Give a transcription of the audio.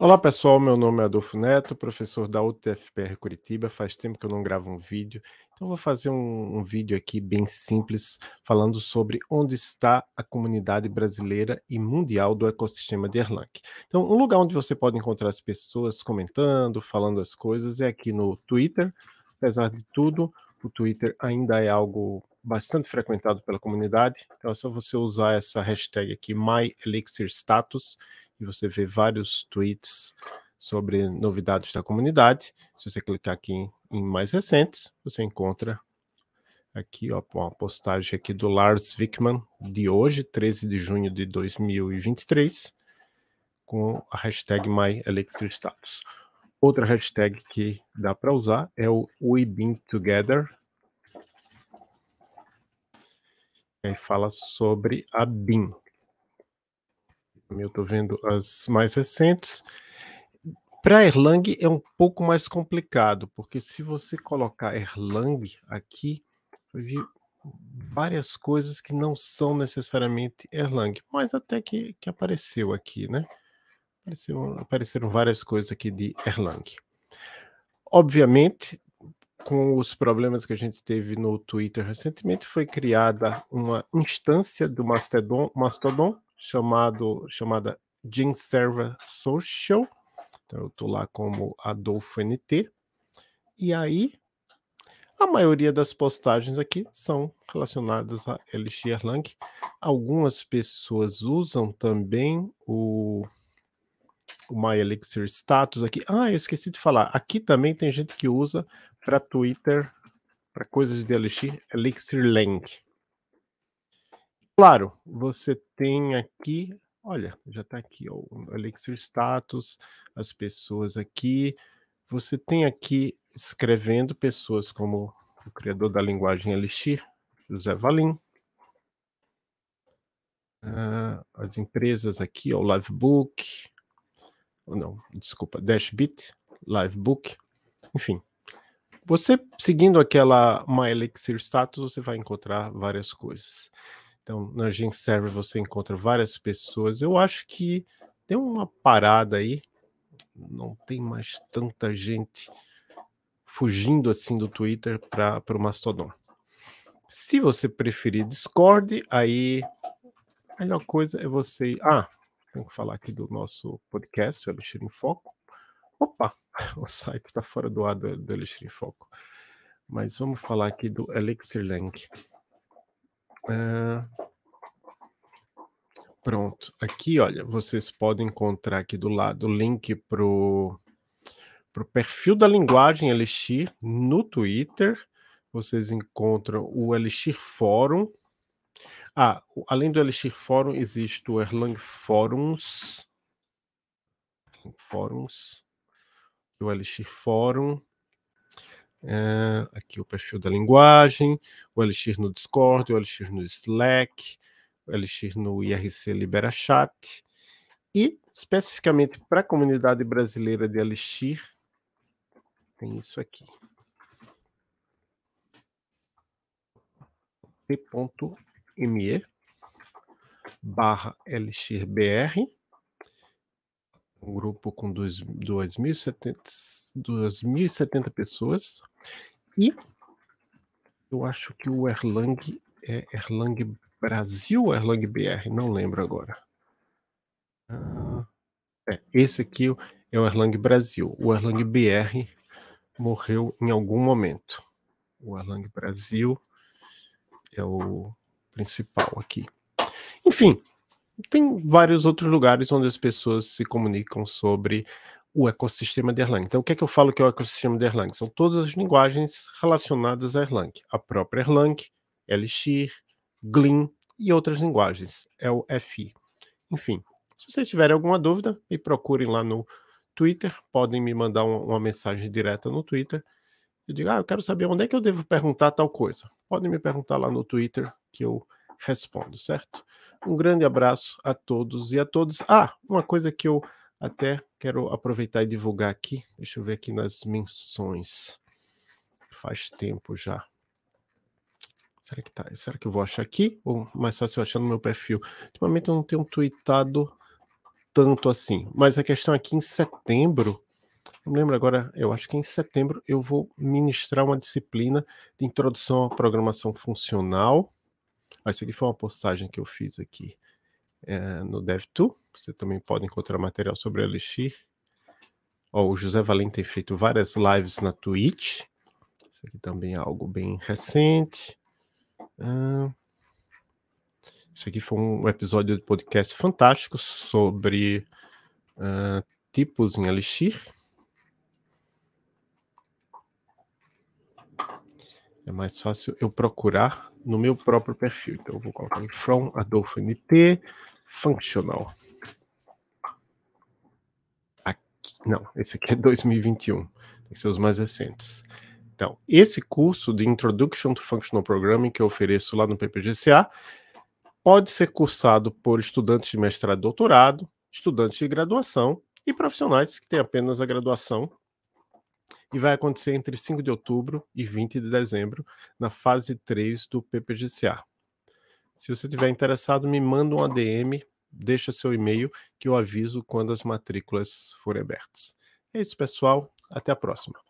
Olá pessoal, meu nome é Adolfo Neto, professor da UTFPR Curitiba. Faz tempo que eu não gravo um vídeo, então vou fazer um, um, vídeo aqui bem simples falando sobre onde está a comunidade brasileira e mundial do ecossistema de Erlang. Então, um lugar onde você pode encontrar as pessoas comentando, falando as coisas é aqui no Twitter. Apesar de tudo, o Twitter ainda é algo bastante frequentado pela comunidade, então é só você usar essa hashtag aqui MyElixirStatus e você vê vários tweets sobre novidades da comunidade. Se você clicar aqui em, em mais recentes, você encontra aqui ó, uma postagem aqui do Lars Wickman de hoje, 13 de junho de 2023, com a hashtag MyElixirStatus. Outra hashtag que dá para usar é o WeBeanTogether. Aí fala sobre a BIM, eu estou vendo as mais recentes. Para Erlang é um pouco mais complicado, porque se você colocar Erlang aqui, vi várias coisas que não são necessariamente Erlang, mas até que, que apareceu aqui, né? Apareceram, apareceram várias coisas aqui de Erlang. Obviamente, com os problemas que a gente teve no Twitter recentemente, foi criada uma instância do Mastodon, Mastodon chamado, chamada Gene Server Social. Então, eu estou lá como Adolfo NT. E aí, a maioria das postagens aqui são relacionadas a Elixir Erlang. Algumas pessoas usam também o, o My Elixir Status aqui. Ah, eu esqueci de falar. Aqui também tem gente que usa para Twitter, para coisas de Elixir, Elixir Claro, você tem aqui, olha, já está aqui ó, o Elixir Status, as pessoas aqui. Você tem aqui escrevendo pessoas como o criador da linguagem Elixir, José Valim. Uh, as empresas aqui, ó, o Livebook, ou não, desculpa, Dashbit, Livebook, enfim. Você seguindo aquela My Elixir Status, você vai encontrar várias coisas. Então, na Gen Server você encontra várias pessoas. Eu acho que tem uma parada aí, não tem mais tanta gente fugindo assim do Twitter para o Mastodon. Se você preferir Discord, aí a melhor coisa é você. Ah, tenho que falar aqui do nosso podcast, o Elixir em Foco. Opa, o site está fora do ar do, do Elixir em Foco. Mas vamos falar aqui do Elixir Link. Ah, pronto. Aqui, olha, vocês podem encontrar aqui do lado o link para o perfil da linguagem Elixir no Twitter. Vocês encontram o Elixir Fórum. Ah, além do Elixir Fórum, existe o Erlang Forums. Forums. O Elixir Fórum. É, aqui o perfil da linguagem, o Elixir no Discord, o Elixir no Slack, o Elixir no IRC libera chat e especificamente para a comunidade brasileira de Elixir tem isso aqui. pme barra elixirbr um grupo com 2.070 pessoas. E eu acho que o Erlang é Erlang Brasil ou Erlang BR, não lembro agora. Ah, é, esse aqui é o Erlang Brasil. O Erlang BR morreu em algum momento. O Erlang Brasil é o principal aqui. Enfim, tem vários outros lugares onde as pessoas se comunicam sobre o ecossistema de Erlang. Então, o que é que eu falo que é o ecossistema de Erlang? São todas as linguagens relacionadas a Erlang. A própria Erlang, Elixir, Glean e outras linguagens, é FI. Enfim, se vocês tiverem alguma dúvida, me procurem lá no Twitter, podem me mandar uma, uma mensagem direta no Twitter. Eu digo, ah, eu quero saber onde é que eu devo perguntar tal coisa. Podem me perguntar lá no Twitter, que eu respondo, certo? Um grande abraço a todos e a todas. Ah, uma coisa que eu até quero aproveitar e divulgar aqui. Deixa eu ver aqui nas menções. Faz tempo já. Será que, tá, será que eu vou achar aqui? Ou mais fácil eu achar no meu perfil? Ultimamente eu não tenho tweetado tanto assim. Mas a questão aqui é em setembro, não lembro agora, eu acho que em setembro eu vou ministrar uma disciplina de introdução à programação funcional isso aqui foi uma postagem que eu fiz aqui é, no DevTool. Você também pode encontrar material sobre Elixir. Ó, o José Valente tem feito várias lives na Twitch. Isso aqui também é algo bem recente. Ah, isso aqui foi um episódio de podcast fantástico sobre ah, tipos em Elixir. É mais fácil eu procurar no meu próprio perfil. Então eu vou colocar aqui from Adolfo NT functional. Aqui, não, esse aqui é 2021. Tem que ser os mais recentes. Então, esse curso de Introduction to Functional Programming que eu ofereço lá no PPGCA pode ser cursado por estudantes de mestrado e doutorado, estudantes de graduação e profissionais que têm apenas a graduação e vai acontecer entre 5 de outubro e 20 de dezembro, na fase 3 do PPGCA. Se você estiver interessado, me manda um ADM, deixa seu e-mail, que eu aviso quando as matrículas forem abertas. É isso, pessoal. Até a próxima.